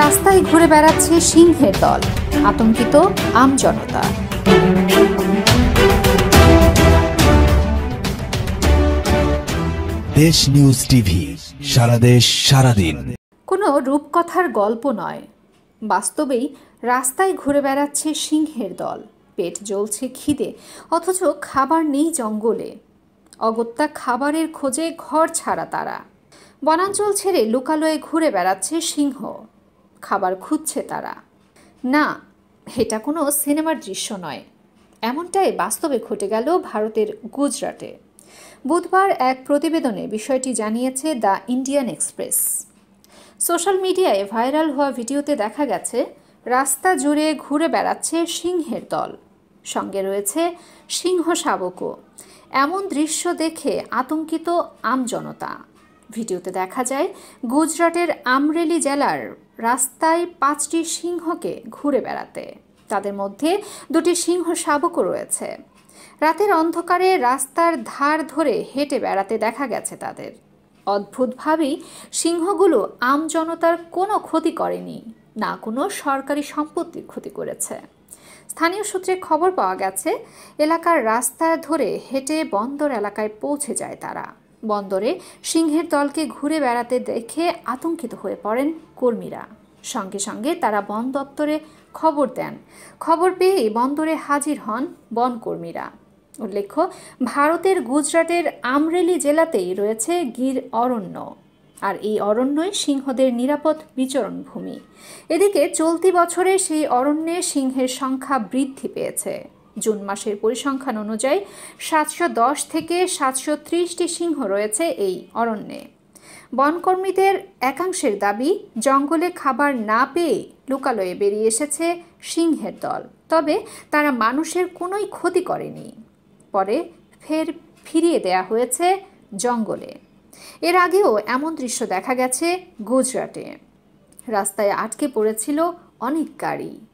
রাস্তায় ঘুরে বেড়াচ্ছে সিংহের দল আতঙ্কিত আমজনতা দেশ নিউজ টিভি সারা দেশ দিন কোনো রূপকথার গল্প নয় বাস্তবেই রাস্তায় ঘুরে বেড়াচ্ছে সিংহের দল পেট জ্বলছে খিদে অথচ খাবার নেই জঙ্গলে অগত্যা খাবারের খোঁজে ঘর ছাড়া তারা বনাঞ্চল ছেড়ে লোকালয়ে ঘুরে বেড়াচ্ছে সিংহ খাবার খুঁজছে তারা না এটা কোনো সিনেমার দৃশ্য নয় এমনটাই বাস্তবে ঘটে গেল ভারতের গুজরাটে বুধবার এক প্রতিবেদনে বিষয়টি জানিয়েছে দ্য ইন্ডিয়ান এক্সপ্রেস সোশ্যাল মিডিয়ায় ভাইরাল হওয়া ভিডিওতে দেখা গেছে রাস্তা জুড়ে ঘুরে বেড়াচ্ছে সিংহের দল সঙ্গে রয়েছে সিংহ শাবকও এমন দৃশ্য দেখে আতঙ্কিত আমজনতা ভিডিওতে দেখা যায় গুজরাটের আমরেলি জেলার রাস্তায় পাঁচটি সিংহকে ঘুরে বেড়াতে তাদের মধ্যে দুটি সিংহ শাবকও রয়েছে রাতের অন্ধকারে রাস্তার ধার ধরে হেঁটে বেড়াতে দেখা গেছে তাদের অদ্ভুতভাবেই সিংহগুলো আমজনতার কোনো ক্ষতি করেনি না কোনো সরকারি সম্পত্তির ক্ষতি করেছে স্থানীয় সূত্রে খবর পাওয়া গেছে এলাকার রাস্তা ধরে হেঁটে বন্দর এলাকায় পৌঁছে যায় তারা বন্দরে সিংহের দলকে ঘুরে বেড়াতে দেখে আতঙ্কিত হয়ে পড়েন কর্মীরা সঙ্গে সঙ্গে তারা বন দপ্তরে খবর দেন খবর পেয়েই বন্দরে হাজির হন বন কর্মীরা উল্লেখ্য ভারতের গুজরাটের আমরেলি জেলাতেই রয়েছে গির অরণ্য আর এই অরণ্যই সিংহদের নিরাপদ বিচরণ ভূমি এদিকে চলতি বছরে সেই অরণ্যে সিংহের সংখ্যা বৃদ্ধি পেয়েছে জুন মাসের পরিসংখ্যান অনুযায়ী সাতশো দশ থেকে সাতশো ত্রিশটি সিংহ রয়েছে এই অরণ্যে বনকর্মীদের একাংশের দাবি জঙ্গলে খাবার না পেয়ে লুকালয়ে বেরিয়ে এসেছে সিংহের দল তবে তারা মানুষের কোনোই ক্ষতি করেনি পরে ফের ফিরিয়ে দেয়া হয়েছে জঙ্গলে এর আগেও এমন দৃশ্য দেখা গেছে গুজরাটে রাস্তায় আটকে পড়েছিল অনেক গাড়ি